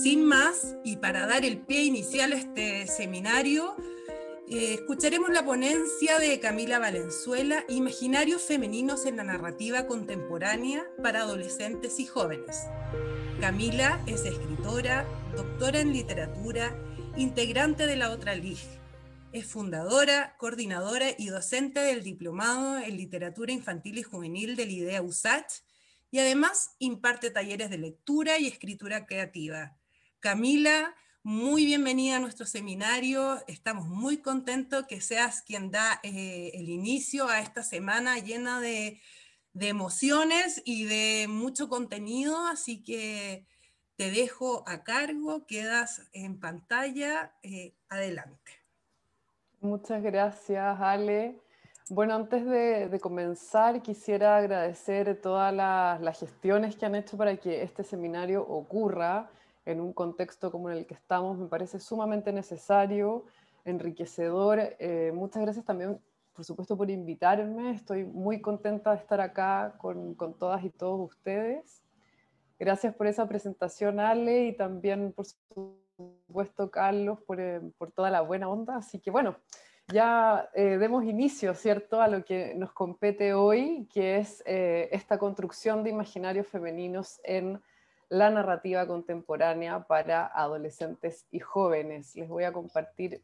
Sin más, y para dar el pie inicial a este seminario, eh, escucharemos la ponencia de Camila Valenzuela, Imaginarios femeninos en la narrativa contemporánea para adolescentes y jóvenes. Camila es escritora, doctora en literatura, integrante de la Otra Lig. Es fundadora, coordinadora y docente del Diplomado en Literatura Infantil y Juvenil del IDEA USACH y además imparte talleres de lectura y escritura creativa. Camila, muy bienvenida a nuestro seminario. Estamos muy contentos que seas quien da eh, el inicio a esta semana llena de, emociones y de mucho contenido, así que te dejo a cargo, quedas en pantalla, eh, adelante. Muchas gracias, Ale. Bueno, antes de, comenzar, quisiera agradecer todas las gestiones que han hecho para que este seminario ocurra en un contexto como el que estamos, me parece sumamente necesario, enriquecedor. Eh, muchas gracias también, por supuesto, por invitarme. Estoy muy contenta de estar acá con, todas y todos ustedes. Gracias por esa presentación, Ale, y también, por supuesto, Carlos, por, eh, por toda la buena onda. Así que bueno, ya eh, demos inicio, ¿cierto?, a lo que nos compete hoy, que es esta construcción de imaginarios femeninos en la narrativa contemporánea para adolescentes y jóvenes. Les voy a compartir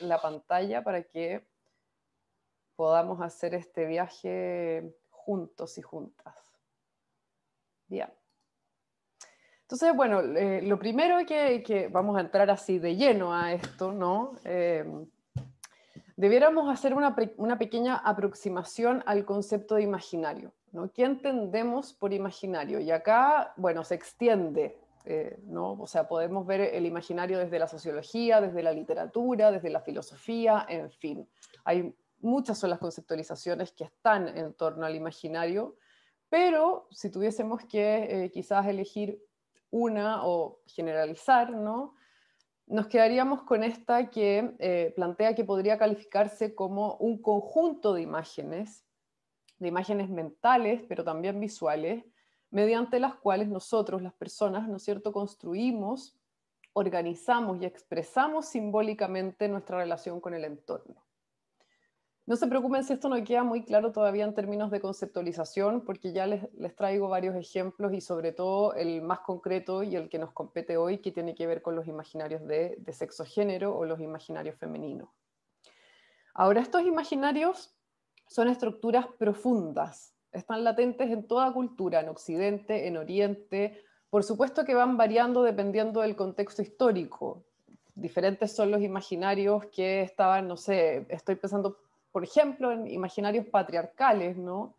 la pantalla para que podamos hacer este viaje juntos y juntas. Bien. Entonces, bueno, eh, lo primero que, que, vamos a entrar así de lleno a esto, ¿no? Em, debiéramos hacer una, una pequeña aproximación al concepto de imaginario. ¿no? ¿Qué entendemos por imaginario? Y acá, bueno, se extiende, eh, ¿no? O sea, podemos ver el imaginario desde la sociología, desde la literatura, desde la filosofía, en fin. Hay muchas son las conceptualizaciones que están en torno al imaginario, pero si tuviésemos que eh, quizás elegir una o generalizar, ¿no? Nos quedaríamos con esta que eh, plantea que podría calificarse como un conjunto de imágenes de imágenes mentales, pero también visuales, mediante las cuales nosotros, las personas, ¿no es cierto?, construimos, organizamos y expresamos simbólicamente nuestra relación con el entorno. No se preocupen si esto no queda muy claro todavía en términos de conceptualización, porque ya les, traigo varios ejemplos y sobre todo el más concreto y el que nos compete hoy, que tiene que ver con los imaginarios de, de sexo género o los imaginarios femeninos. Ahora, estos imaginarios son estructuras profundas, están latentes en toda cultura, en Occidente, en Oriente, por supuesto que van variando dependiendo del contexto histórico. Diferentes son los imaginarios que estaban, no sé, estoy pensando, por ejemplo, en imaginarios patriarcales, ¿no?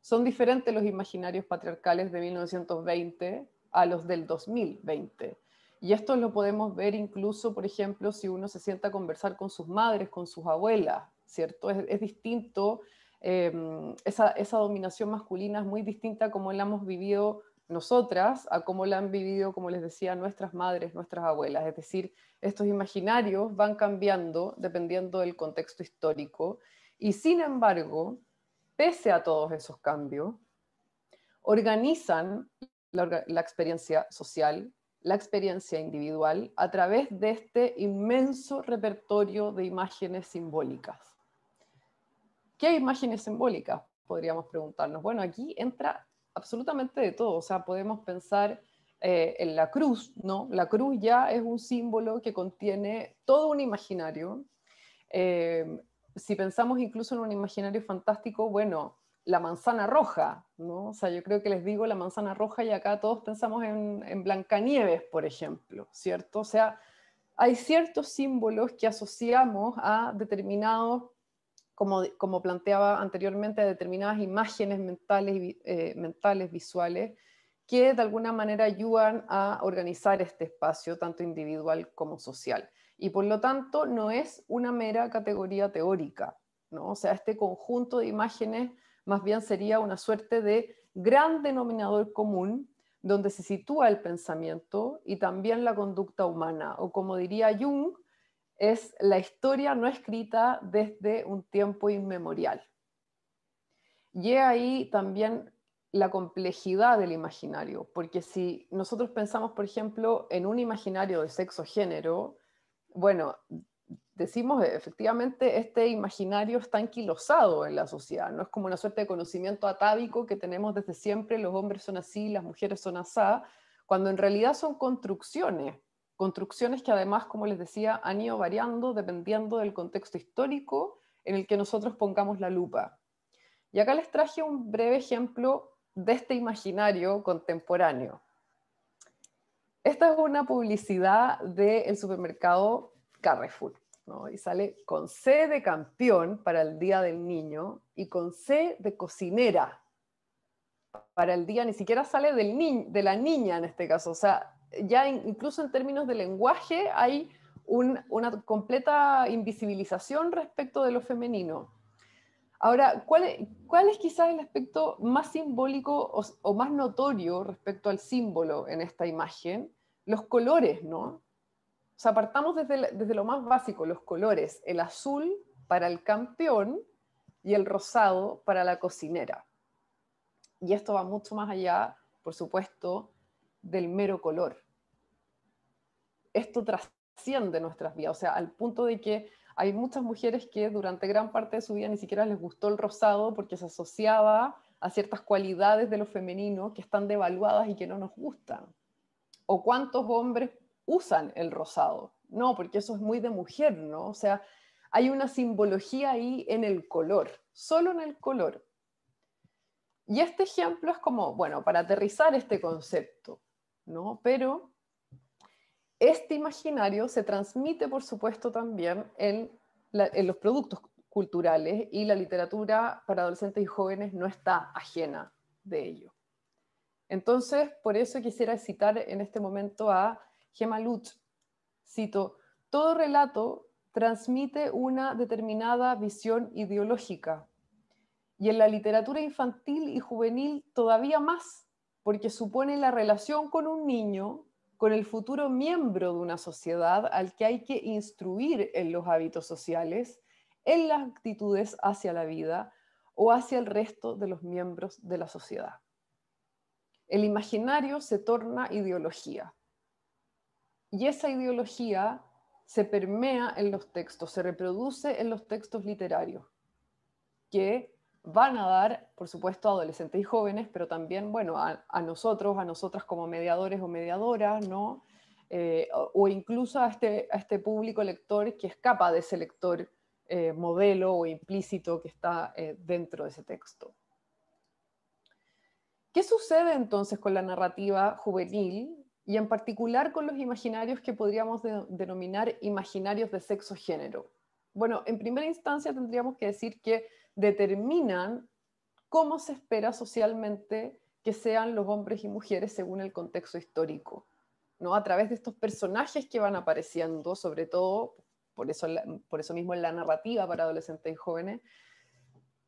Son diferentes los imaginarios patriarcales de 1920 a los del 2020. Y esto lo podemos ver incluso, por ejemplo, si uno se sienta a conversar con sus madres, con sus abuelas, ¿cierto? Es, distinto, em, esa, dominación masculina es muy distinta como la hemos vivido nosotras a cómo la han vivido, como les decía, nuestras madres, nuestras abuelas. Es decir, estos imaginarios van cambiando dependiendo del contexto histórico y sin embargo, pese a todos esos cambios, organizan la experiencia social, la experiencia individual a través de este inmenso repertorio de imágenes simbólicas. ¿Qué imágenes simbólicas? Podríamos preguntarnos. Bueno, aquí entra absolutamente de todo, o sea, podemos pensar eh, en la cruz, ¿no? La cruz ya es un símbolo que contiene todo un imaginario. Eh, si pensamos incluso en un imaginario fantástico, bueno, la manzana roja, ¿no? O sea, yo creo que les digo la manzana roja y acá todos pensamos en, en, Blancanieves, por ejemplo, ¿cierto? O sea, hay ciertos símbolos que asociamos a determinados como, planteaba anteriormente, determinadas imágenes eh, mentales, visuales, que de alguna manera ayudan a organizar este espacio, tanto individual como social. Y por lo tanto, no es una mera categoría teórica, ¿no? O sea, este conjunto de imágenes más bien sería una suerte de gran denominador común donde se sitúa el pensamiento y también la conducta humana, o como diría Jung, es la historia no escrita desde un tiempo inmemorial. Y ahí también la complejidad del imaginario, porque si nosotros pensamos, por ejemplo, en un imaginario de sexo género, bueno, decimos efectivamente este imaginario está enquilosado en la sociedad, no es como una suerte de conocimiento atávico que tenemos desde siempre, los hombres son así, las mujeres son asá, cuando en realidad son construcciones Construcciones que además, como les decía, han ido variando dependiendo del contexto histórico en el que nosotros pongamos la lupa. Y acá les traje un breve ejemplo de este imaginario contemporáneo. Esta es una publicidad del supermercado Carrefour. Y sale con C de campeón para el Día del Niño y con C de cocinera para el Día, ni siquiera sale del ni de la niña en este caso, o sea, ya incluso en términos de lenguaje hay una completa invisibilización respecto de lo femenino. Ahora, ¿cuál, es quizás el aspecto más simbólico o, más notorio respecto al símbolo en esta imagen? Los colores, ¿no? O sea, desde lo más básico, los colores, el azul para el campeón y el rosado para la cocinera. Y esto va mucho más allá, por supuesto, del mero color. Esto trasciende nuestras vidas, o sea, al punto de que hay muchas mujeres que durante gran parte de su vida ni siquiera les gustó el rosado porque se asociaba a ciertas cualidades de lo femenino que están devaluadas y que no nos gustan. O cuántos hombres usan el rosado. No, porque eso es muy de mujer, ¿no? O sea, hay una simbología ahí en el color, solo en el color. Y este ejemplo es como, bueno, para aterrizar este concepto, pero este imaginario se transmite, por supuesto, también en, en los productos culturales y la literatura para adolescentes y jóvenes no está ajena de ello. Entonces, por eso quisiera citar en este momento a Gemma Lutz. Cito, todo relato transmite una determinada visión ideológica y en la literatura infantil y juvenil todavía más porque supone la relación con un niño, con el futuro miembro de una sociedad al que hay que instruir en los hábitos sociales, en las actitudes hacia la vida o hacia el resto de los miembros de la sociedad. El imaginario se torna ideología y esa ideología se permea en los textos, se reproduce en los textos literarios, que van a dar, por supuesto, a adolescentes y jóvenes, pero también, bueno, a, nosotros, a nosotras como mediadores o mediadoras, ¿no? Eh, o, incluso este, a este, público lector que escapa de ese lector eh, modelo o implícito que está eh, dentro de ese texto. ¿Qué sucede entonces con la narrativa juvenil y en particular con los imaginarios que podríamos denominar imaginarios de sexo-género? Bueno, en primera instancia tendríamos que decir que determinan cómo se espera socialmente que sean los hombres y mujeres según el contexto histórico, ¿no? A través de estos personajes que van apareciendo, sobre todo, por eso, por eso mismo en la narrativa para adolescentes y jóvenes,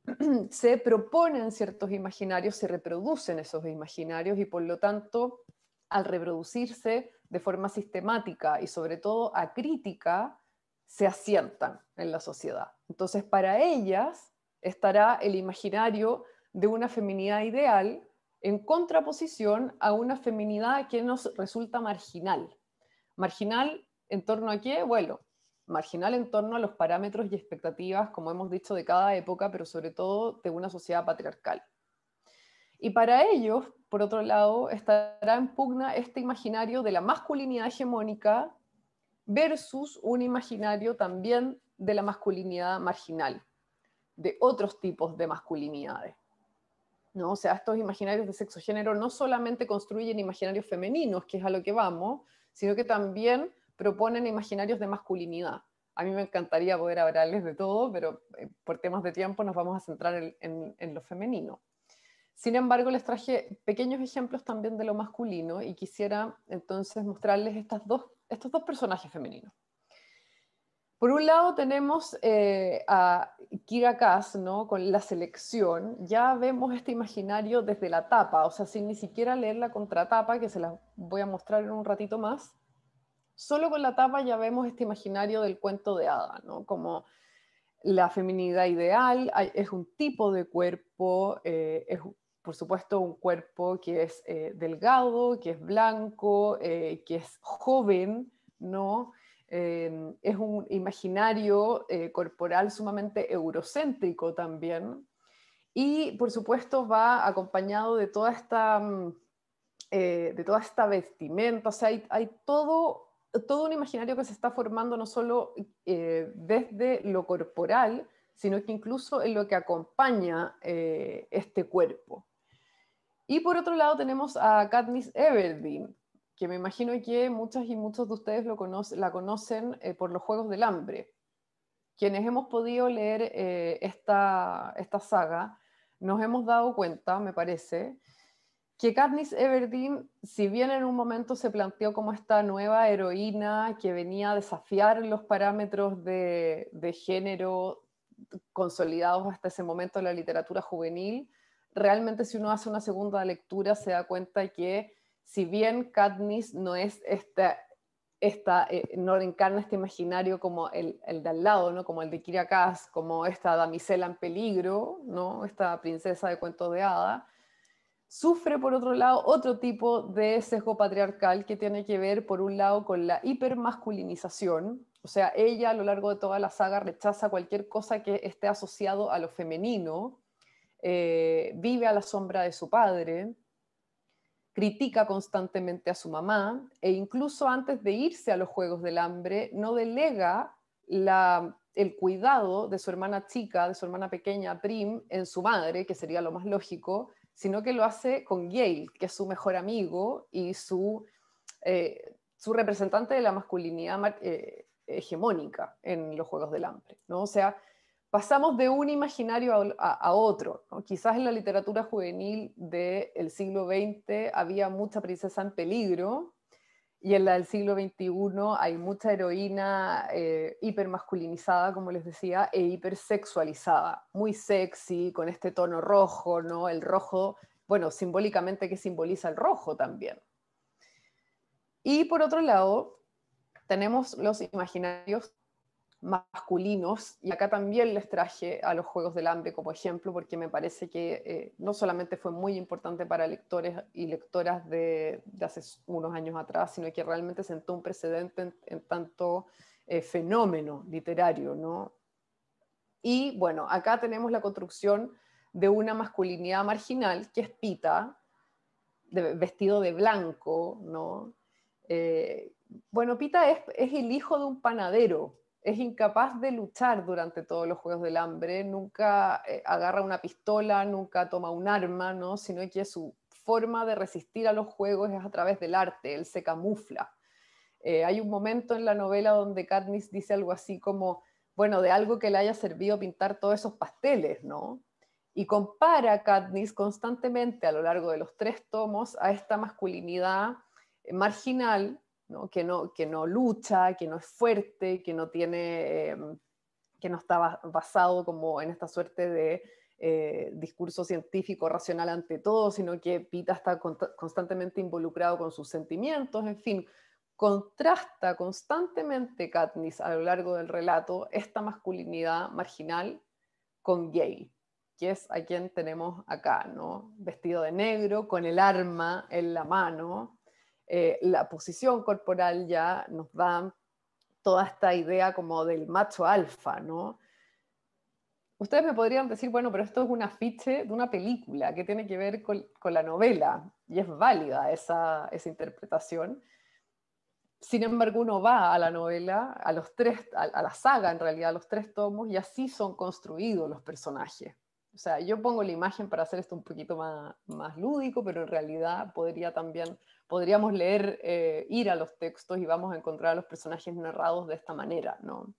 se proponen ciertos imaginarios, se reproducen esos imaginarios y por lo tanto, al reproducirse de forma sistemática y sobre todo acrítica, se asientan en la sociedad. Entonces, para ellas, estará el imaginario de una feminidad ideal en contraposición a una feminidad que nos resulta marginal. Marginal en torno a qué? Bueno, marginal en torno a los parámetros y expectativas, como hemos dicho, de cada época, pero sobre todo de una sociedad patriarcal. Y para ellos, por otro lado, estará en pugna este imaginario de la masculinidad hegemónica versus un imaginario también de la masculinidad marginal, de otros tipos de masculinidades. ¿no? O sea, estos imaginarios de sexo género no solamente construyen imaginarios femeninos, que es a lo que vamos, sino que también proponen imaginarios de masculinidad. A mí me encantaría poder hablarles de todo, pero eh, por temas de tiempo nos vamos a centrar en, lo femenino. Sin embargo, les traje pequeños ejemplos también de lo masculino y quisiera entonces mostrarles dos, estos dos personajes femeninos. Por un lado tenemos eh, a Kira Kass, ¿no? Con la selección, ya vemos este imaginario desde la tapa, o sea, sin ni siquiera leer la contratapa, que se la voy a mostrar en un ratito más, solo con la tapa ya vemos este imaginario del cuento de hada, ¿no? Como la feminidad ideal, es un tipo de cuerpo, eh, es por supuesto un cuerpo que es eh, delgado, que es blanco, que es joven, ¿no? Em, es un imaginario eh, corporal sumamente eurocéntrico también. Y por supuesto va acompañado de toda esta, mm, eh, de toda esta vestimenta, o sea, hay, todo, todo un imaginario que se está formando no solo eh, desde lo corporal, sino que incluso en lo que acompaña este cuerpo. Y por otro lado tenemos a Katniss Everdeen, que me imagino que muchas y muchos de ustedes lo la conocen eh, por los Juegos del Hambre. Quienes hemos podido leer eh, esta, esta saga, nos hemos dado cuenta, me parece, que Katniss Everdeen, si bien en un momento se planteó como esta nueva heroína que venía a desafiar los parámetros de, de género consolidados hasta ese momento en la literatura juvenil, realmente si uno hace una segunda lectura se da cuenta que si bien Katniss no es esta, eh, no encarna este imaginario como el, de al lado, como el de Kira como esta damisela en peligro, ¿no? esta princesa de cuentos de hada, sufre por otro lado otro tipo de sesgo patriarcal que tiene que ver por un lado con la hipermasculinización, o sea, ella a lo largo de toda la saga rechaza cualquier cosa que esté asociado a lo femenino, eh, vive a la sombra de su padre, critica constantemente a su mamá e incluso antes de irse a los Juegos del Hambre no delega el cuidado de su hermana chica, de su hermana pequeña Prim, en su madre, que sería lo más lógico, sino que lo hace con Gale, que es su mejor amigo y su, eh, su representante de la masculinidad eh, hegemónica en los Juegos del Hambre. ¿no? O sea, pasamos de un imaginario a, otro. Quizás en la literatura juvenil del siglo XX había mucha princesa en peligro y en la del siglo XXI hay mucha heroína eh, hipermasculinizada, como les decía, e hipersexualizada, muy sexy, con este tono rojo, ¿no? El rojo, bueno, simbólicamente que simboliza el rojo también. Y por otro lado, tenemos los imaginarios masculinos. Y acá también les traje a los Juegos del Hambre como ejemplo, porque me parece que eh, no solamente fue muy importante para lectores y lectoras de, hace unos años atrás, sino que realmente sentó un precedente en, tanto eh, fenómeno literario. Y bueno, acá tenemos la construcción de una masculinidad marginal que es Pita, vestido de blanco, ¿no? Eh, bueno, Pita es el hijo de un panadero, es incapaz de luchar durante todos los Juegos del Hambre, nunca eh, agarra una pistola, nunca toma un arma, ¿no? sino que su forma de resistir a los juegos es a través del arte, él se camufla. Eh, hay un momento en la novela donde Katniss dice algo así como, bueno, de algo que le haya servido pintar todos esos pasteles, ¿no? Y compara a Katniss constantemente a lo largo de los tres tomos a esta masculinidad eh, marginal que, no, lucha, que no es fuerte, que no em, que no está basado como en esta suerte de eh, discurso científico racional ante todo, sino que Pita está constantemente involucrado con sus sentimientos, en fin, contrasta constantemente Katniss a lo largo del relato esta masculinidad marginal con Gay, que es a quien tenemos acá, ¿no? Vestido de negro, con el arma en la mano, eh, la posición corporal ya nos da toda esta idea como del macho alfa, ¿no? Ustedes me podrían decir, bueno, pero esto es un afiche de una película que tiene que ver con, la novela y es válida esa, interpretación. Sin embargo, uno va a la novela, a los tres, a, la saga en realidad, a los tres tomos y así son construidos los personajes. O sea, yo pongo la imagen para hacer esto un poquito más lúdico, pero en realidad podría también podríamos leer, eh, ir a los textos y vamos a encontrar a los personajes narrados de esta manera, ¿no?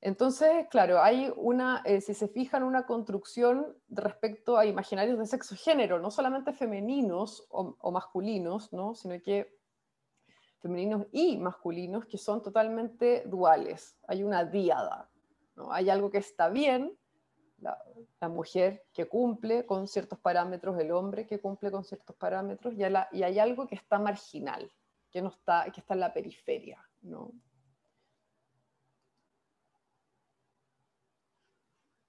Entonces, claro, hay una, eh, si se fijan, una construcción respecto a imaginarios de sexo género, no solamente femeninos o, o masculinos, ¿no? sino que femeninos y masculinos que son totalmente duales. Hay una diada, ¿no? hay algo que está bien la, mujer que cumple con ciertos parámetros, el hombre que cumple con ciertos parámetros, y, y hay algo que está marginal, que, no está, que está en la periferia, ¿no?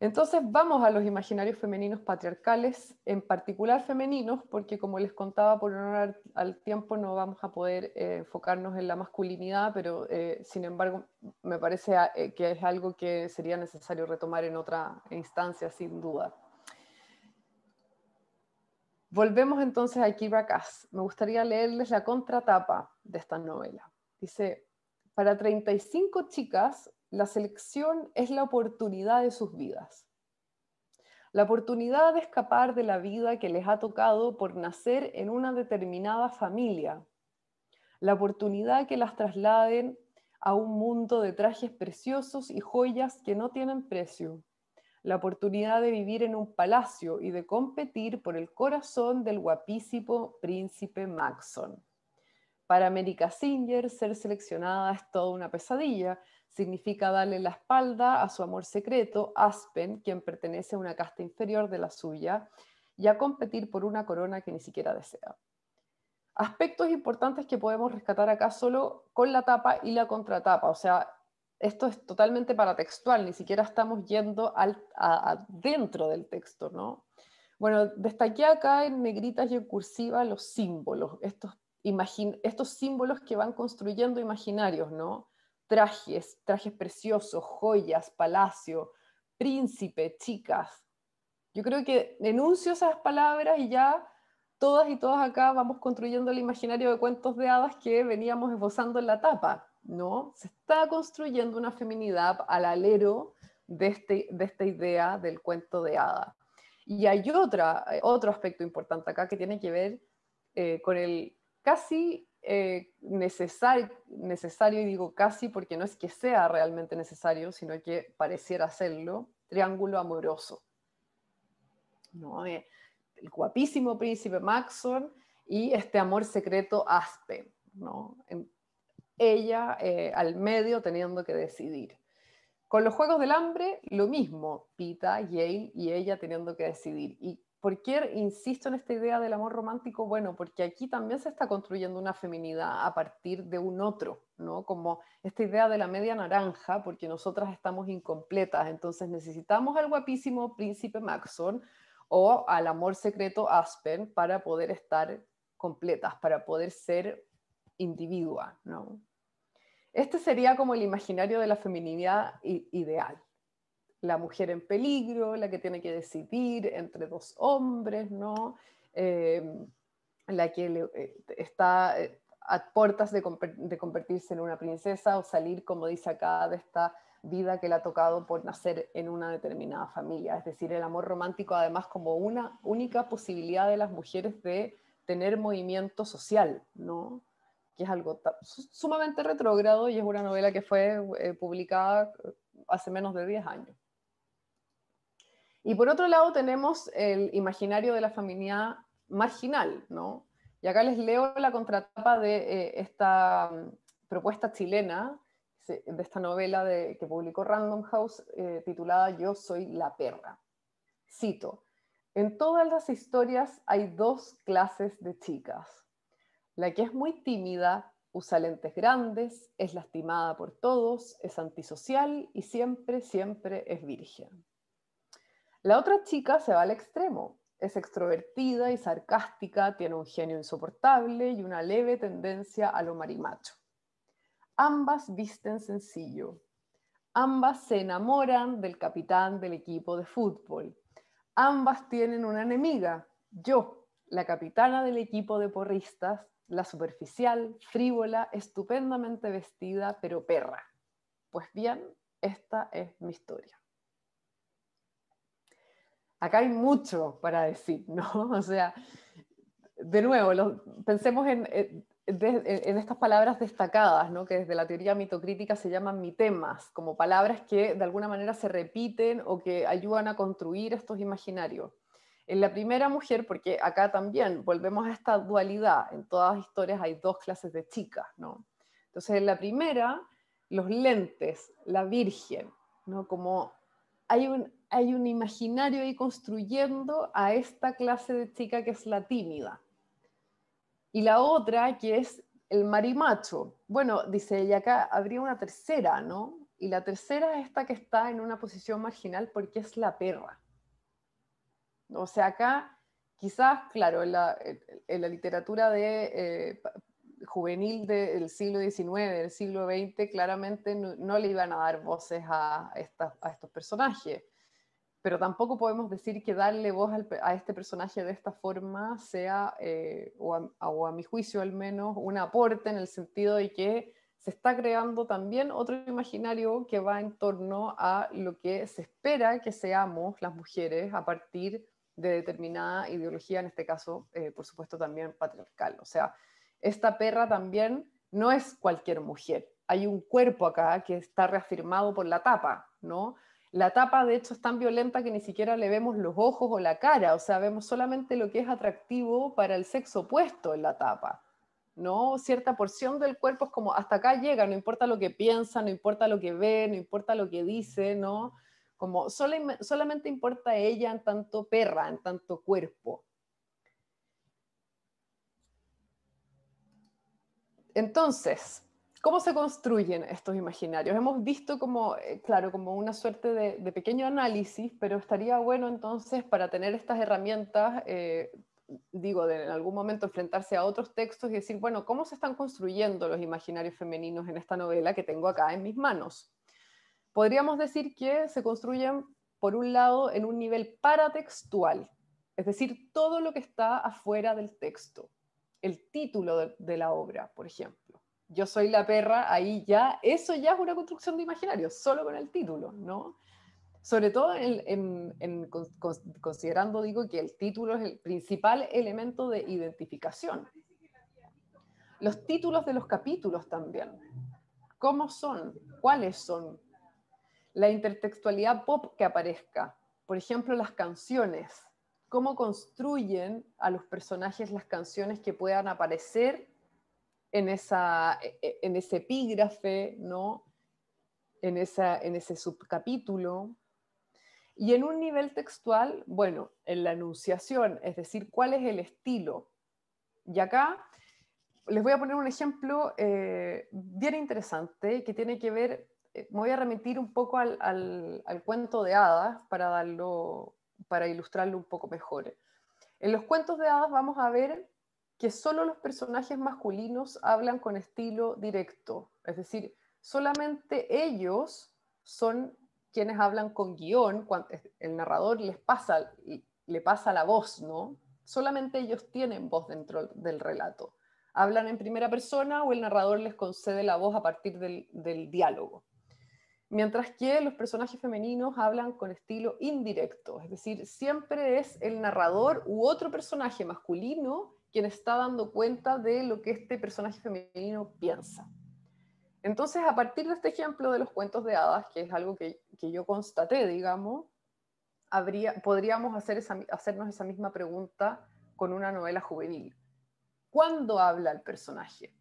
Entonces vamos a los imaginarios femeninos patriarcales, en particular femeninos, porque como les contaba, por honor al tiempo no vamos a poder eh, enfocarnos en la masculinidad, pero eh, sin embargo me parece ah, eh, que es algo que sería necesario retomar en otra instancia, sin duda. Volvemos entonces a Kira Cass. Me gustaría leerles la contratapa de esta novela. Dice, para 35 chicas, la selección es la oportunidad de sus vidas. La oportunidad de escapar de la vida que les ha tocado por nacer en una determinada familia. La oportunidad que las trasladen a un mundo de trajes preciosos y joyas que no tienen precio. La oportunidad de vivir en un palacio y de competir por el corazón del guapísimo príncipe Maxon. Para América Singer, ser seleccionada es toda una pesadilla, Significa darle la espalda a su amor secreto, Aspen, quien pertenece a una casta inferior de la suya, y a competir por una corona que ni siquiera desea. Aspectos importantes que podemos rescatar acá solo con la tapa y la contratapa, o sea, esto es totalmente paratextual, ni siquiera estamos yendo al, dentro del texto, ¿no? Bueno, destaqué acá en negritas y en cursiva los símbolos, estos, estos símbolos que van construyendo imaginarios, ¿no? trajes, trajes preciosos, joyas, palacio, príncipe, chicas. Yo creo que enuncio esas palabras y ya todas y todas acá vamos construyendo el imaginario de cuentos de hadas que veníamos esbozando en la tapa, ¿no? Se está construyendo una feminidad al alero de, este, de esta idea del cuento de hadas. Y hay otra, eh, otro aspecto importante acá que tiene que ver eh, con el casi eh, necesario, y digo casi porque no es que sea realmente necesario, sino que pareciera serlo, triángulo amoroso. ¿No? Eh, el guapísimo príncipe Maxon y este amor secreto Aspen. ¿no? ella eh, al medio teniendo que decidir. Con los Juegos del Hambre, lo mismo, Pita, Yale y ella teniendo que decidir. Y ¿Por qué insisto en esta idea del amor romántico? Bueno, porque aquí también se está construyendo una feminidad a partir de un otro, ¿no? Como esta idea de la media naranja, porque nosotras estamos incompletas, entonces necesitamos al guapísimo príncipe Maxon o al amor secreto Aspen para poder estar completas, para poder ser individua, ¿no? Este sería como el imaginario de la feminidad ideal, la mujer en peligro, la que tiene que decidir entre dos hombres, ¿no? Em, la que eh, está eh, a puertas de, convertirse en una princesa o salir, como dice acá, de esta vida que le ha tocado por nacer en una determinada familia. Es decir, el amor romántico además como una única posibilidad de las mujeres de tener movimiento social, ¿no? que es algo sumamente retrógrado y es una novela que fue eh, publicada hace menos de 10 años. Y por otro lado tenemos el imaginario de la familia marginal, ¿no? Y acá les leo la contratapa de eh, esta mm, propuesta chilena, de esta novela que publicó Random House eh, titulada Yo soy la perra. Cito, en todas las historias hay dos clases de chicas. La que es muy tímida, usa lentes grandes, es lastimada por todos, es antisocial y siempre, siempre es virgen. La otra chica se va al extremo. Es extrovertida y sarcástica, tiene un genio insoportable y una leve tendencia a lo marimacho. Ambas visten sencillo. Ambas se enamoran del capitán del equipo de fútbol. Ambas tienen una enemiga, yo, la capitana del equipo de porristas, la superficial, frívola, estupendamente vestida, pero perra. Pues bien, esta es mi historia acá hay mucho para decir, ¿no? O sea, de nuevo, pensemos eh, en, en, estas palabras destacadas, ¿no? que desde la teoría mitocrítica se llaman mitemas, como palabras que de alguna manera se repiten o que ayudan a construir estos imaginarios. En la primera mujer, porque acá también volvemos a esta dualidad, en todas las historias hay dos clases de chicas, ¿no? Entonces, en la primera, los lentes, la virgen, ¿no? Como hay un, hay un imaginario ahí construyendo a esta clase de chica que es la tímida. Y la otra que es el marimacho. Bueno, dice, ella acá habría una tercera, ¿no? Y la tercera es esta que está en una posición marginal porque es la perra. O sea, acá quizás, claro, en la, literatura de, eh, juvenil del siglo XIX, del siglo XX, claramente no, le iban a dar voces a estos personajes pero tampoco podemos decir que darle voz a este personaje de esta forma sea, eh, o, a, mi juicio al menos, un aporte en el sentido de que se está creando también otro imaginario que va en torno a lo que se espera que seamos las mujeres a partir de determinada ideología, en este caso, eh, por supuesto, también patriarcal. O sea, esta perra también no es cualquier mujer. Hay un cuerpo acá que está reafirmado por la tapa, ¿no? La tapa, de hecho, es tan violenta que ni siquiera le vemos los ojos o la cara, o sea, vemos solamente lo que es atractivo para el sexo opuesto en la tapa. ¿no? Cierta porción del cuerpo es como hasta acá llega, no importa lo que piensa, no importa lo que ve, no importa lo que dice, ¿no? Como solamente importa ella en tanto perra, en tanto cuerpo. Entonces, ¿Cómo se construyen estos imaginarios? Hemos visto como, eh, claro, como una suerte de, pequeño análisis, pero estaría bueno entonces para tener estas herramientas, eh, digo, de en algún momento enfrentarse a otros textos y decir, bueno, ¿cómo se están construyendo los imaginarios femeninos en esta novela que tengo acá en mis manos? Podríamos decir que se construyen, por un lado, en un nivel paratextual, es decir, todo lo que está afuera del texto, el título de la obra, por ejemplo yo soy la perra, ahí ya, eso ya es una construcción de imaginario, solo con el título, ¿no? Sobre todo en, considerando, digo, que el título es el principal elemento de identificación. Los títulos de los capítulos también. ¿Cómo son? ¿Cuáles son? La intertextualidad pop que aparezca. Por ejemplo, las canciones. ¿Cómo construyen a los personajes las canciones que puedan aparecer en, esa, e, e, en ese epígrafe, ¿no? en, esa, ese subcapítulo. Y en un nivel textual, bueno, en la enunciación, es decir, cuál es el estilo. Y acá les voy a poner un ejemplo eh, bien interesante que tiene que ver, eh, me voy a remitir un poco al, cuento de hadas para, darlo, para ilustrarlo un poco mejor. En los cuentos de hadas vamos a ver que solo los personajes masculinos hablan con estilo directo, es decir, solamente ellos son quienes hablan con guión, cuando el narrador les pasa, le pasa la voz, ¿no? Solamente ellos tienen voz dentro del relato. Hablan en primera persona o el narrador les concede la voz a partir del diálogo. Mientras que los personajes femeninos hablan con estilo indirecto, es decir, siempre es el narrador u otro personaje masculino quien está dando cuenta de lo que este personaje femenino piensa. Entonces, a partir de este ejemplo de los cuentos de hadas, que es algo que, yo constaté, digamos, habría, podríamos hacer hacernos esa misma pregunta con una novela juvenil. ¿Cuándo habla el personaje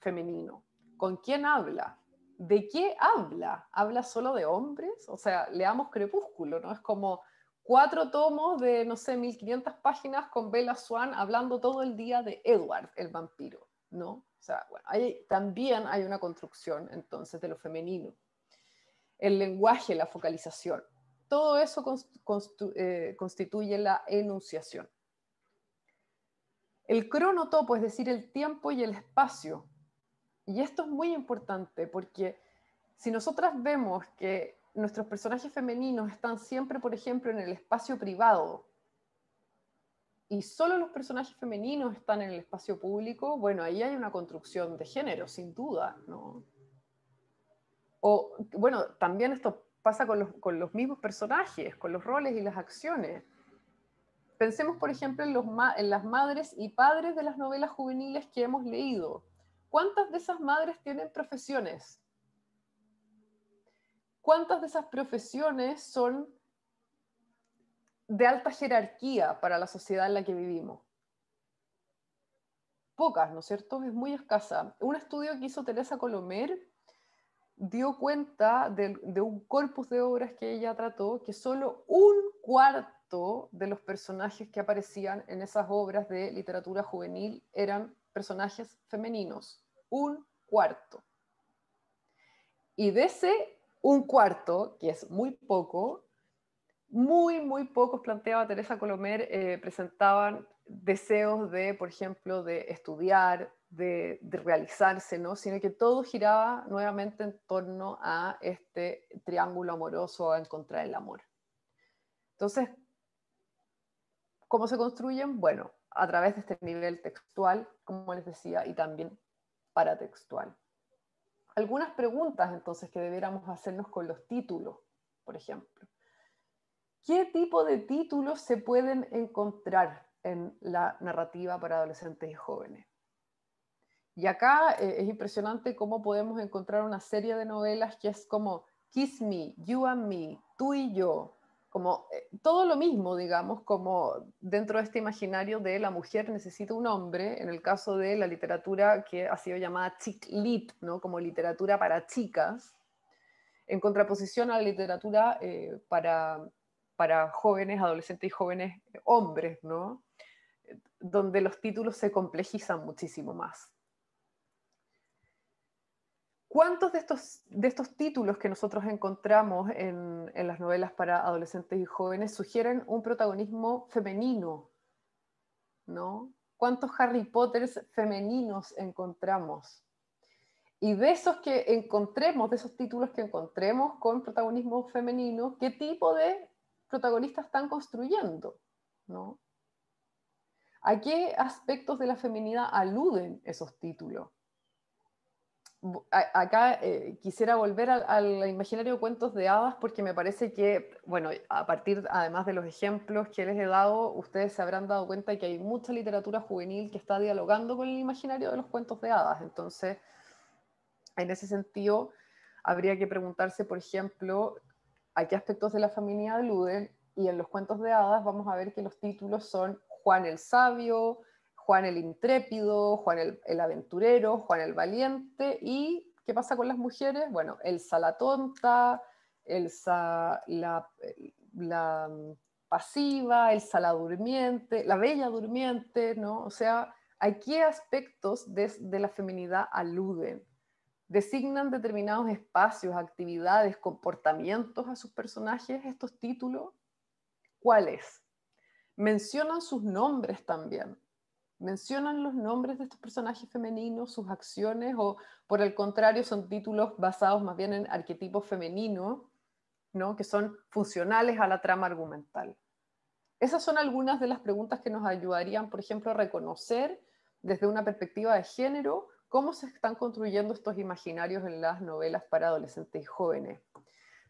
femenino? ¿Con quién habla? ¿De qué habla? ¿Habla solo de hombres? O sea, leamos Crepúsculo, ¿no? Es como cuatro tomos de, no sé, 1500 páginas con Bella Swan hablando todo el día de Edward, el vampiro, ¿no? O sea, bueno, también hay una construcción entonces de lo femenino. El lenguaje, la focalización, todo eso eh, constituye la enunciación. El cronotopo, es decir, el tiempo y el espacio. Y esto es muy importante porque si nosotras vemos que nuestros personajes femeninos están siempre, por ejemplo, en el espacio privado. Y solo los personajes femeninos están en el espacio público. Bueno, ahí hay una construcción de género, sin duda, O, bueno, también esto pasa con los, con los mismos personajes, con los roles y las acciones. Pensemos, por ejemplo, en, en las madres y padres de las novelas juveniles que hemos leído. ¿Cuántas de esas madres tienen profesiones? ¿cuántas de esas profesiones son de alta jerarquía para la sociedad en la que vivimos? Pocas, ¿no es cierto? Es muy escasa. Un estudio que hizo Teresa Colomer dio cuenta de, un corpus de obras que ella trató que solo un cuarto de los personajes que aparecían en esas obras de literatura juvenil eran personajes femeninos. Un cuarto. Y de ese un cuarto, que es muy poco, muy, muy pocos, planteaba Teresa Colomer, eh, presentaban deseos de, por ejemplo, de estudiar, de, realizarse, ¿no? sino que todo giraba nuevamente en torno a este triángulo amoroso, a encontrar el amor. Entonces, ¿cómo se construyen? Bueno, a través de este nivel textual, como les decía, y también paratextual algunas preguntas entonces que debiéramos hacernos con los títulos, por ejemplo. ¿Qué tipo de títulos se pueden encontrar en la narrativa para adolescentes y jóvenes? Y acá eh, es impresionante cómo podemos encontrar una serie de novelas que es como Kiss Me, You and Me, Tú y Yo, como eh, todo lo mismo, digamos, como dentro de este imaginario de la mujer necesita un hombre, en el caso de la literatura que ha sido llamada chick lit, ¿no? como literatura para chicas, en contraposición a la literatura eh, para, jóvenes, adolescentes y jóvenes eh, hombres, ¿no? donde los títulos se complejizan muchísimo más. ¿Cuántos de estos, títulos que nosotros encontramos en, las novelas para adolescentes y jóvenes sugieren un protagonismo femenino? ¿No? ¿Cuántos Harry Potters femeninos encontramos? Y de esos que encontremos, de esos títulos que encontremos con protagonismo femenino, ¿qué tipo de protagonistas están construyendo? ¿No? ¿A qué aspectos de la feminidad aluden esos títulos? acá eh, quisiera volver al, imaginario imaginario cuentos de hadas porque me parece que, bueno, a partir además de los ejemplos que les he dado, ustedes se habrán dado cuenta que hay mucha literatura juvenil que está dialogando con el imaginario de los cuentos de hadas. Entonces, en ese sentido, habría que preguntarse, por ejemplo, a qué aspectos de la familia aluden y en los cuentos de hadas vamos a ver que los títulos son Juan el Sabio, Juan el Intrépido, Juan el, Aventurero, Juan el Valiente y ¿qué pasa con las mujeres? Bueno, Elsa la Tonta, Elsa la, mm, Pasiva, el la Durmiente, la Bella Durmiente, ¿no? O sea, ¿a qué aspectos de, de la feminidad aluden? ¿Designan determinados espacios, actividades, comportamientos a sus personajes estos títulos? ¿Cuáles? Mencionan sus nombres también mencionan los nombres de estos personajes femeninos, sus acciones, o por el contrario son títulos basados más bien en arquetipos femeninos, ¿no? que son funcionales a la trama argumental. Esas son algunas de las preguntas que nos ayudarían, por ejemplo, a reconocer desde una perspectiva de género cómo se están construyendo estos imaginarios en las novelas para adolescentes y jóvenes.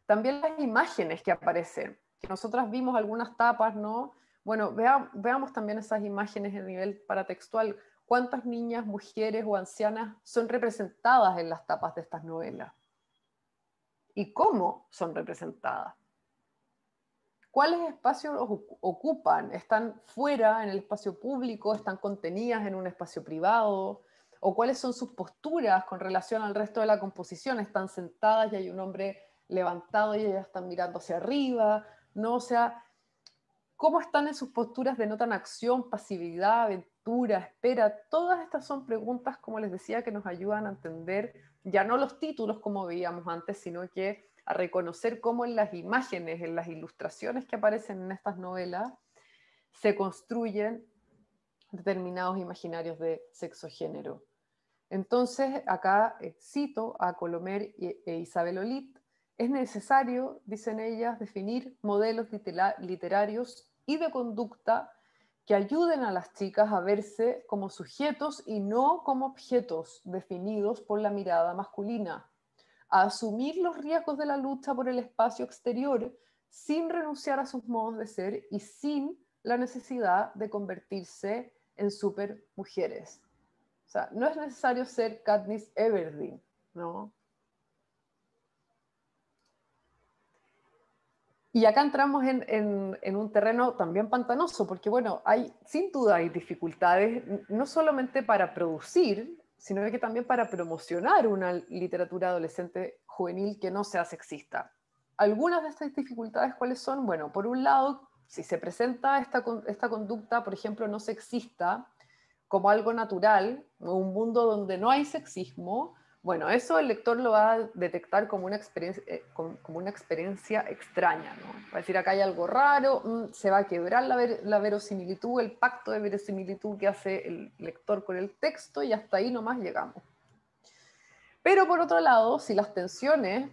También las imágenes que aparecen, que nosotras vimos algunas tapas, ¿no? Bueno, veamos también esas imágenes a nivel paratextual. ¿Cuántas niñas, mujeres o ancianas son representadas en las tapas de estas novelas? ¿Y cómo son representadas? ¿Cuáles espacios ocupan? ¿Están fuera en el espacio público? ¿Están contenidas en un espacio privado? ¿O cuáles son sus posturas con relación al resto de la composición? ¿Están sentadas y hay un hombre levantado y ellas están mirando hacia arriba? ¿No? O sea, ¿Cómo están en sus posturas? ¿Denotan acción, pasividad, aventura, espera? Todas estas son preguntas, como les decía, que nos ayudan a entender ya no los títulos como veíamos antes, sino que a reconocer cómo en las imágenes, en las ilustraciones que aparecen en estas novelas, se construyen determinados imaginarios de sexo-género. Entonces, acá eh, cito a Colomer e Isabel Olit, es necesario, dicen ellas, definir modelos literarios y de conducta que ayuden a las chicas a verse como sujetos y no como objetos definidos por la mirada masculina, a asumir los riesgos de la lucha por el espacio exterior sin renunciar a sus modos de ser y sin la necesidad de convertirse en super mujeres. O sea, no es necesario ser Katniss Everdeen, ¿no? Y acá entramos en, un terreno también pantanoso, porque bueno, hay, sin duda hay dificultades, no solamente para producir, sino que también para promocionar una literatura adolescente juvenil que no sea sexista. Algunas de estas dificultades, ¿cuáles son? Bueno, por un lado, si se presenta esta, esta conducta, por ejemplo, no sexista, como algo natural, un mundo donde no hay sexismo, bueno, eso el lector lo va a detectar eh, como una experiencia, extraña, ¿no? Va a decir, acá hay algo raro, mm, se va a quebrar la, verosimilitud, el pacto de verosimilitud que hace el lector con el texto y hasta ahí nomás llegamos. Pero por otro lado, si las tensiones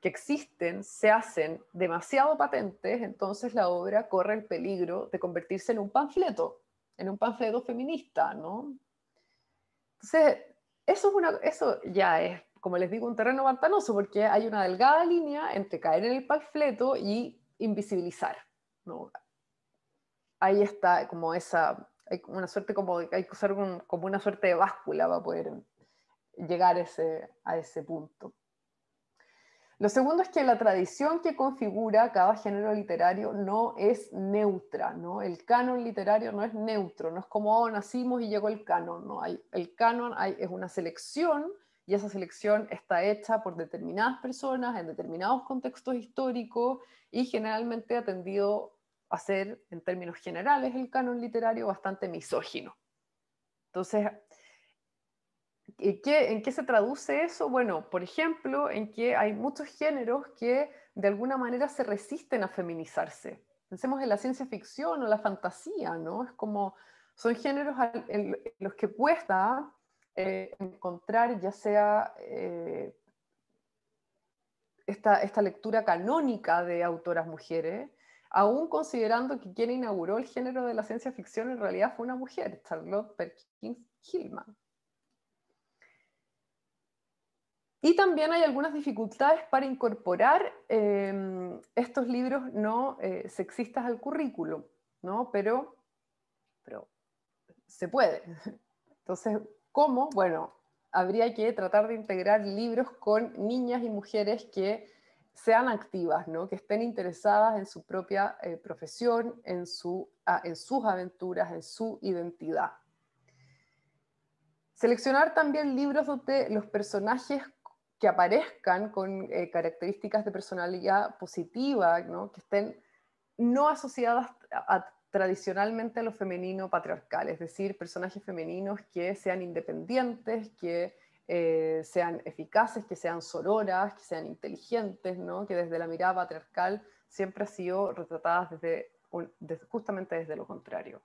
que existen se hacen demasiado patentes, entonces la obra corre el peligro de convertirse en un panfleto, en un panfleto feminista, ¿no? Entonces, eso, es una, ya es, como les digo, un terreno pantanoso porque hay una delgada línea entre caer en el panfleto y invisibilizar. ¿no? Ahí está como esa, hay una suerte como, hay que usar como una suerte de báscula para poder llegar a ese punto. Lo segundo es que la tradición que configura cada género literario no es neutra, ¿no? El canon literario no es neutro, no es como oh, nacimos y llegó el canon, no el canon es una selección y esa selección está hecha por determinadas personas en determinados contextos históricos y generalmente ha tendido a ser, en términos generales, el canon literario bastante misógino. Entonces, ¿En qué se traduce eso? Bueno, por ejemplo, en que hay muchos géneros que de alguna manera se resisten a feminizarse. Pensemos en la ciencia ficción o la fantasía, ¿no? Es como, son géneros en los que cuesta eh, encontrar ya sea eh, esta, lectura canónica de autoras mujeres, aún considerando que quien inauguró el género de la ciencia ficción en realidad fue una mujer, Charlotte Perkins Gilman. Y también hay algunas dificultades para incorporar em, estos libros no eh, sexistas al currículo, ¿no? Pero, pero se puede. Entonces, ¿cómo? Bueno, habría que tratar de integrar libros con niñas y mujeres que sean activas, ¿no? que estén interesadas en su propia eh, profesión, en, su, ah, en sus aventuras, en su identidad. Seleccionar también libros donde los personajes que aparezcan con eh, características de personalidad positiva, que estén no asociadas tradicionalmente a lo femenino patriarcal, es decir, personajes femeninos que sean independientes, que eh, sean eficaces, que sean sororas, que sean inteligentes, que desde la mirada patriarcal siempre ha sido retratadas justamente desde lo contrario.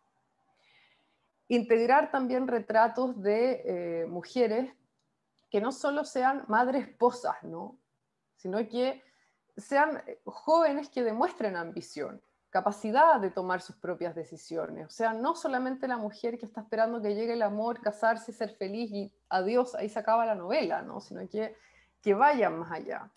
Integrar también retratos de eh, mujeres que no solo sean madres esposas, ¿no? sino que sean jóvenes que demuestren ambición, capacidad de tomar sus propias decisiones. O sea, no solamente la mujer que está esperando que llegue el amor, casarse, ser feliz y adiós, ahí se acaba la novela, ¿no? sino que, que vayan más allá.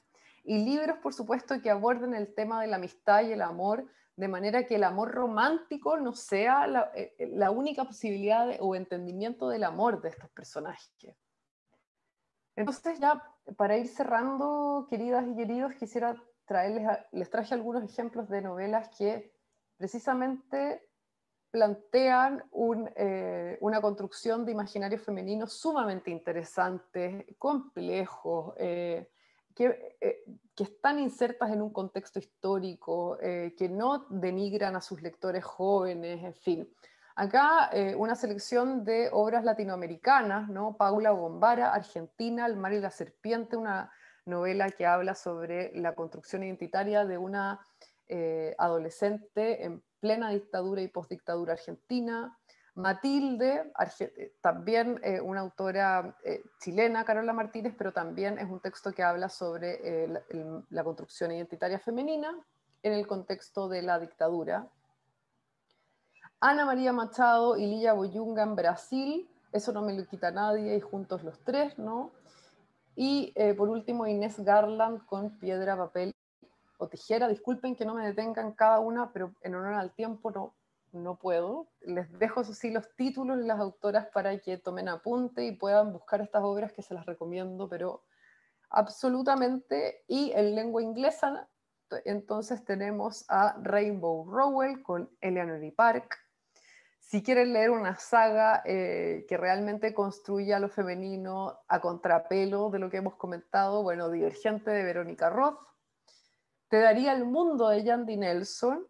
Y libros, por supuesto, que aborden el tema de la amistad y el amor, de manera que el amor romántico no sea la, eh, única posibilidad o entendimiento del amor de estos personajes. Entonces ya para ir cerrando, queridas y queridos, quisiera traerles, les traje algunos ejemplos de novelas que precisamente plantean eh, una construcción de imaginario femenino sumamente interesante, complejo, eh, que, eh, que, están insertas en un contexto histórico, que no denigran a sus lectores jóvenes, en fin. Acá eh, una selección de obras latinoamericanas, ¿no? Paula Bombara, Argentina, El mar y la serpiente, una novela que habla sobre la construcción identitaria de una eh, adolescente en plena dictadura y postdictadura argentina. Matilde, eh, también una autora chilena, Carola Martínez, pero también es un texto que habla sobre la, la construcción identitaria femenina en el contexto de la dictadura Ana María Machado y Lilla Boyunga en Brasil, eso no me lo quita nadie, y juntos los tres, ¿no? Y eh, por último, Inés Garland con piedra, papel o tijera. Disculpen que no me detengan cada una, pero en honor al tiempo no, no puedo. Les dejo, así los títulos y las autoras para que tomen apunte y puedan buscar estas obras que se las recomiendo, pero absolutamente. Y en lengua inglesa, entonces tenemos a Rainbow Rowell con Eleanor Park, si quieren leer una saga eh, que realmente construya lo femenino a contrapelo de lo que hemos comentado, bueno, Divergente de Verónica Roth, Te daría el mundo de Yandy Nelson,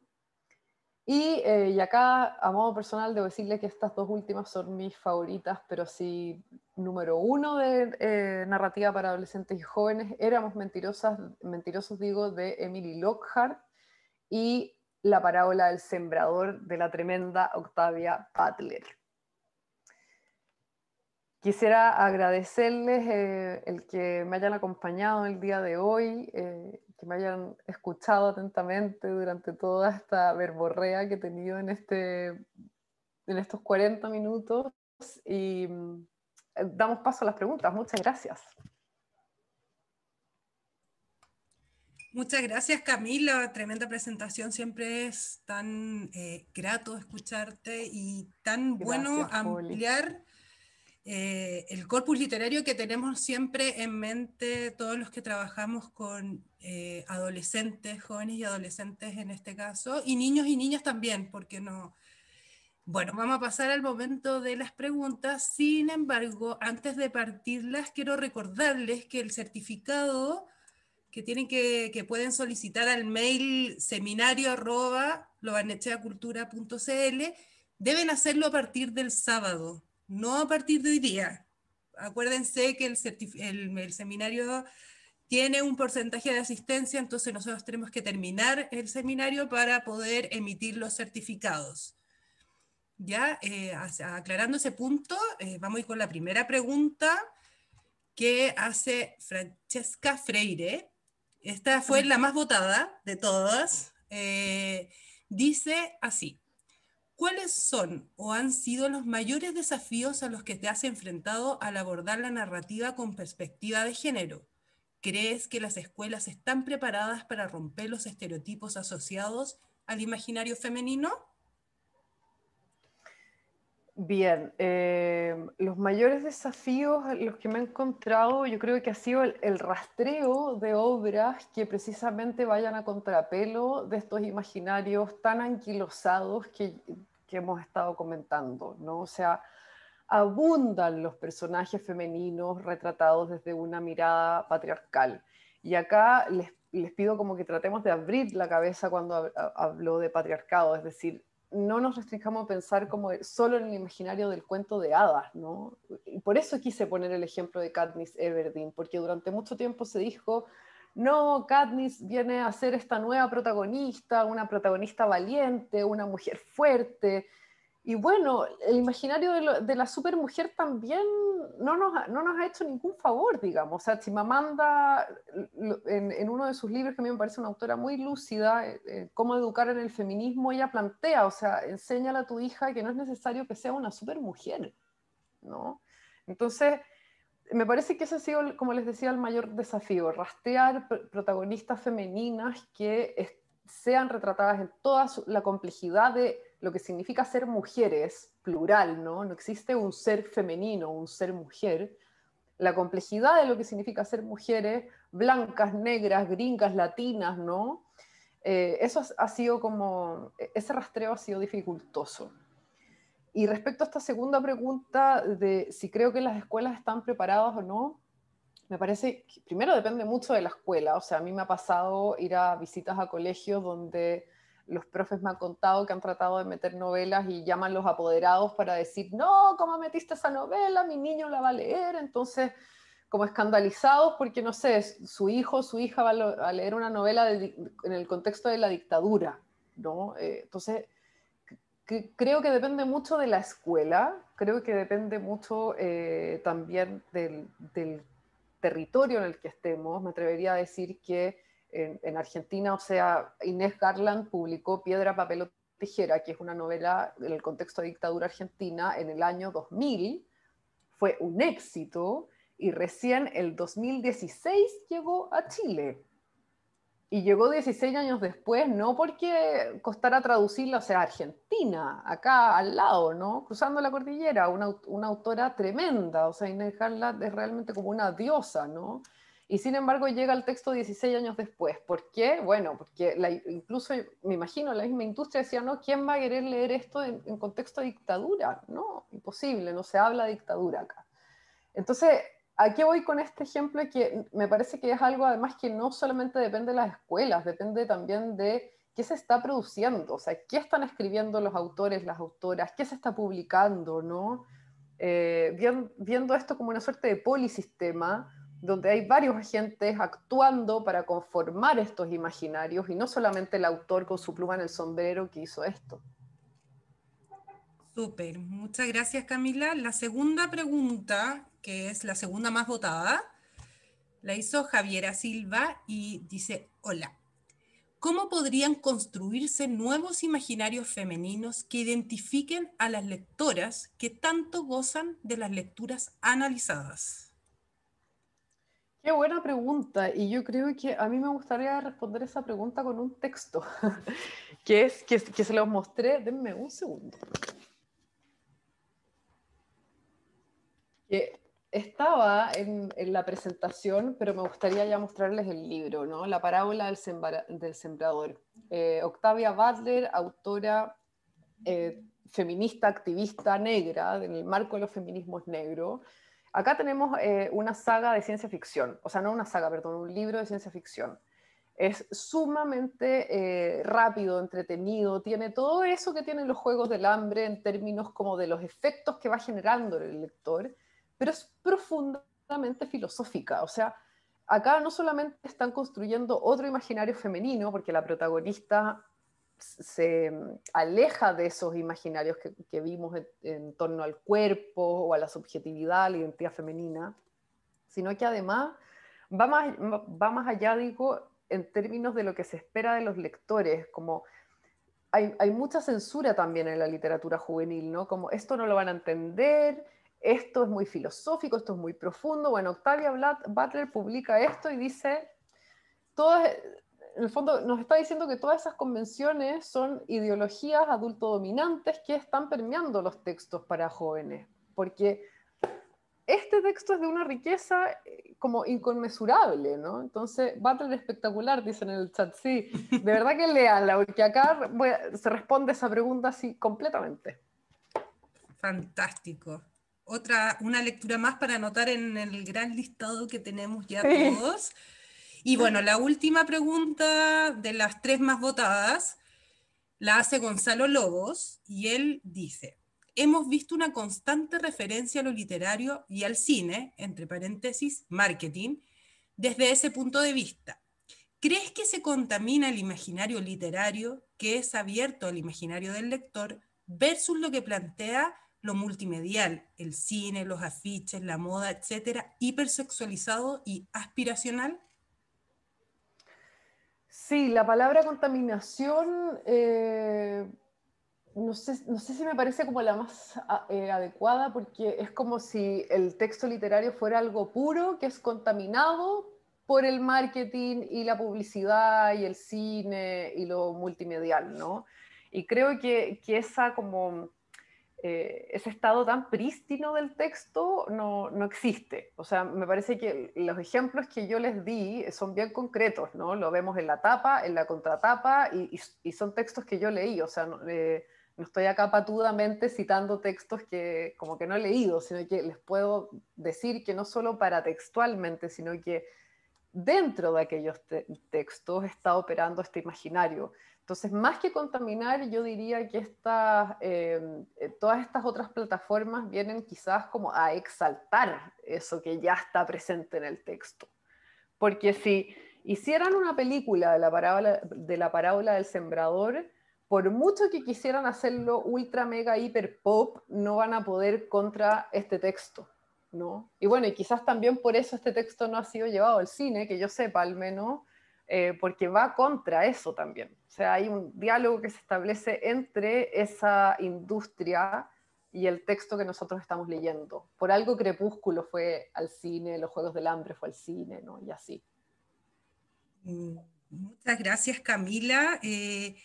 y, eh, y, acá, a modo personal, debo decirle que estas dos últimas son mis favoritas, pero sí, número uno de eh, narrativa para adolescentes y jóvenes, Éramos mentirosas, mentirosos, digo, de Emily Lockhart, y la parábola del sembrador de la tremenda Octavia Butler. Quisiera agradecerles eh, el que me hayan acompañado el día de hoy, eh, que me hayan escuchado atentamente durante toda esta verborrea que he tenido en, este, en estos 40 minutos y mm, damos paso a las preguntas. Muchas gracias. Muchas gracias Camila, tremenda presentación, siempre es tan eh, grato escucharte y tan bueno ampliar eh, el corpus literario que tenemos siempre en mente todos los que trabajamos con eh, adolescentes, jóvenes y adolescentes en este caso, y niños y niñas también, porque no... Bueno, vamos a pasar al momento de las preguntas, sin embargo, antes de partirlas, quiero recordarles que el certificado que tienen que, pueden solicitar al mail seminario arroba deben hacerlo a partir del sábado, no a partir de hoy día. Acuérdense que el, el, seminario tiene un porcentaje de asistencia, entonces nosotros tenemos que terminar el seminario para poder emitir los certificados. Ya, eh, aclarando ese punto, eh, vamos a ir con la primera pregunta que hace Francesca Freire. Esta fue la más votada de todas. Eh, dice así, ¿cuáles son o han sido los mayores desafíos a los que te has enfrentado al abordar la narrativa con perspectiva de género? ¿Crees que las escuelas están preparadas para romper los estereotipos asociados al imaginario femenino? Bien, em, los mayores desafíos eh, los que me he encontrado yo creo que ha sido el, rastreo de obras que precisamente vayan a contrapelo de estos imaginarios tan anquilosados que, que hemos estado comentando, ¿no? O sea, abundan los personajes femeninos retratados desde una mirada patriarcal. Y acá les, les pido como que tratemos de abrir la cabeza cuando hablo de patriarcado, es decir, no nos restringamos a pensar como solo en el imaginario del cuento de hadas, ¿no? Y por eso quise poner el ejemplo de Katniss Everdeen, porque durante mucho tiempo se dijo, no, Katniss viene a ser esta nueva protagonista, una protagonista valiente, una mujer fuerte, y bueno, el imaginario de, la de la supermujer también no nos, ha, no nos ha hecho ningún favor, digamos. O sea, Chimamanda, en, uno de sus libros, que a mí me parece una autora muy lúcida, eh, eh, Cómo educar en el feminismo, ella plantea, o sea, enséñale a tu hija que no es necesario que sea una supermujer, ¿no? Entonces, me parece que ese ha sido, como les decía, el mayor desafío, rastrear protagonistas femeninas que sean retratadas en toda la complejidad de lo que significa ser mujeres, plural, ¿no? No existe un ser femenino, un ser mujer. La complejidad de lo que significa ser mujeres, blancas, negras, gringas, latinas, ¿no? Eh, eso ha sido como, ese rastreo ha sido dificultoso. Y respecto a esta segunda pregunta de si creo que las escuelas están preparadas o no, me parece, que primero depende mucho de la escuela, o sea, a mí me ha pasado ir a visitas a colegios donde los profes me han contado que han tratado de meter novelas y llaman los apoderados para decir, no, ¿cómo metiste esa novela? Mi niño la va a leer. Entonces, como escandalizados porque, no sé, su hijo, su hija va a leer una novela en el contexto de la dictadura, ¿no? Eh, entonces, creo que depende mucho de la escuela, creo que depende mucho eh, también del territorio en el que estemos. Me atrevería a decir que en, Argentina, o sea, Inés Garland publicó Piedra, Papel o Tijera, que es una novela en el contexto de dictadura argentina, en el año 2000, fue un éxito y recién el 2016 llegó a Chile. Y llegó 16 años después, no porque costara traducirla, o sea, Argentina, acá al lado, ¿no? Cruzando la cordillera, una, una autora tremenda, o sea, Inés Garland es realmente como una diosa, ¿no? Y sin embargo llega el texto 16 años después. ¿Por qué? Bueno, porque incluso me imagino la misma industria decía, no, ¿quién va a querer leer esto en, contexto de dictadura? No, imposible, no se habla de dictadura acá. Entonces, ¿a qué voy con este ejemplo? Que me parece que es algo además que no solamente depende de las escuelas, depende también de qué se está produciendo, o sea, qué están escribiendo los autores, las autoras, qué se está publicando, ¿no? Eh, viendo esto como una suerte de polisistema, donde hay varios agentes actuando para conformar estos imaginarios y no solamente el autor con su pluma en el sombrero que hizo esto. Súper, muchas gracias Camila. La segunda pregunta, que es la segunda más votada, la hizo Javiera Silva y dice, hola, ¿cómo podrían construirse nuevos imaginarios femeninos que identifiquen a las lectoras que tanto gozan de las lecturas analizadas? Qué buena pregunta. Y yo creo que a mí me gustaría responder esa pregunta con un texto, que es que, se los mostré. Denme un segundo. estaba en, la presentación, pero me gustaría ya mostrarles el libro, ¿no? La parábola del, sembrador. Eh, Octavia Butler, autora eh, feminista, activista negra, en el marco de los feminismos negros. Acá tenemos eh, una saga de ciencia ficción, o sea, no una saga, perdón, un libro de ciencia ficción. Es sumamente eh, rápido, entretenido, tiene todo eso que tienen los juegos del hambre en términos como de los efectos que va generando el lector, pero es profundamente filosófica. O sea, acá no solamente están construyendo otro imaginario femenino, porque la protagonista se mm, aleja de esos imaginarios que, vimos en, torno al cuerpo o a la subjetividad, a la identidad femenina, sino que además va más, va más allá, digo, en términos de lo que se espera de los lectores, como hay, hay, mucha censura también en la literatura juvenil, ¿no? Como esto no lo van a entender, esto es muy filosófico, esto es muy profundo. Bueno, Octavia Butler publica esto y dice, todo es en el fondo nos está diciendo que todas esas convenciones son ideologías adulto dominantes que están permeando los textos para jóvenes, porque este texto es de una riqueza eh, como inconmensurable, ¿no? Entonces, va a tener espectacular, dicen en el chat, sí, de verdad que leanla, porque acá se responde esa pregunta así completamente. Fantástico. Otra, una lectura más para anotar en el gran listado que tenemos ya todos. Y bueno, la última pregunta de las tres más votadas la hace Gonzalo Lobos y él dice, hemos visto una constante referencia a lo literario y al cine, entre paréntesis, marketing, desde ese punto de vista. ¿Crees que se contamina el imaginario literario que es abierto al imaginario del lector versus lo que plantea lo multimedial, el cine, los afiches, la moda, etcétera, hipersexualizado y aspiracional? Sí, la palabra contaminación, eh, no, sé, no, sé, si me parece como la más eh, adecuada, porque es como si el texto literario fuera algo puro que es contaminado por el marketing y la publicidad y el cine y lo multimedial, ¿no? Y creo que, que esa como eh, ese estado tan prístino del texto no, existe. O sea, me parece que los ejemplos que yo les di son bien concretos, ¿no? Lo vemos en la tapa, en la contratapa, y, son textos que yo leí, o sea, eh, no, estoy acá patudamente citando textos que como que no he leído, sino que les puedo decir que no solo paratextualmente, sino que dentro de aquellos textos está operando este imaginario. Entonces, más que contaminar, yo diría que estas, em, eh, todas estas otras plataformas vienen quizás como a exaltar eso que ya está presente en el texto. Porque si hicieran una película de la parábola, de la parábola del sembrador, por mucho que quisieran hacerlo ultra, mega, hiper pop, no van a poder contra este texto. ¿no? Y bueno, y quizás también por eso este texto no ha sido llevado al cine, que yo sepa al menos eh, porque va contra eso también. O sea, hay un diálogo que se establece entre esa industria y el texto que nosotros estamos leyendo. Por algo Crepúsculo fue al cine, Los Juegos del Hambre fue al cine, ¿no? Y así. Mm, muchas gracias, Camila. Eh,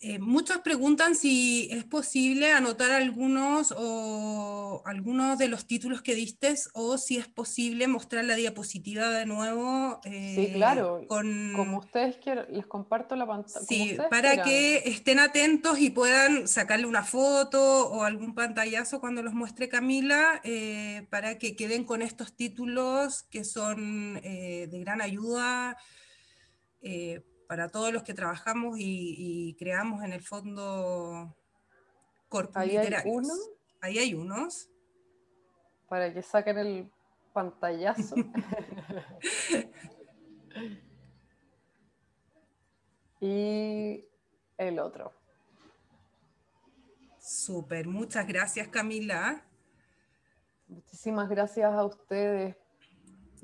eh, muchos preguntan si es posible anotar algunos o algunos de los títulos que diste o si es posible mostrar la diapositiva de nuevo. sí, eh, claro. Como ustedes quieran, les comparto la pantalla. Sí, para que estén atentos y puedan sacarle una foto o algún pantallazo cuando los muestre Camila, eh, para que queden con estos títulos que son eh, de gran ayuda para todos los que trabajamos y, creamos en el fondo corpus Ahí Hay Ahí hay unos. Para que saquen el pantallazo. y el otro. Súper, muchas gracias Camila. Muchísimas gracias a ustedes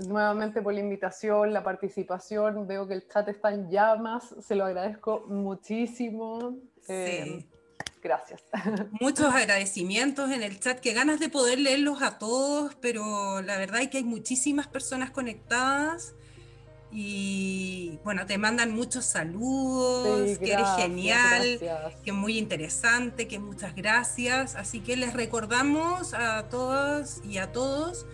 nuevamente por la invitación, la participación. Veo que el chat está en llamas, se lo agradezco muchísimo. Eh, gracias. Muchos agradecimientos en el chat, que ganas de poder leerlos a todos, pero la verdad es que hay muchísimas personas conectadas y bueno, te mandan muchos saludos, que eres genial, que que muy interesante, que muchas gracias. Así que les recordamos a todas y a todos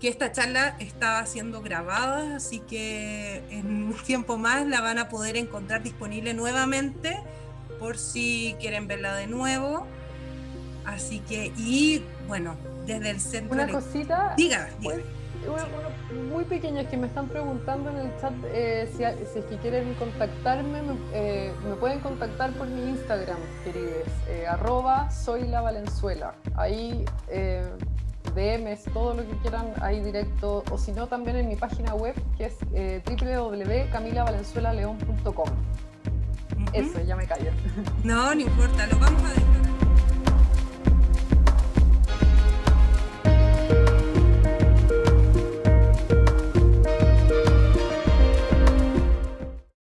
que esta charla estaba siendo grabada, así que en un tiempo más la van a poder encontrar disponible nuevamente por si quieren verla de nuevo. Así que, y bueno, desde el centro... Una cosita... Diga, pues, muy pequeñas que me están preguntando en el chat eh, si, si, es que quieren contactarme, me, eh, pueden contactar por mi Instagram, queridos, eh, arroba soy la Valenzuela. Ahí eh, DMs, todo lo que quieran ahí directo, o si no, también en mi página web que es eh, www.camilavalenzuelaleon.com www.camilavalenzuelaleón.com. Eso, ya me callo. No, no importa, lo vamos a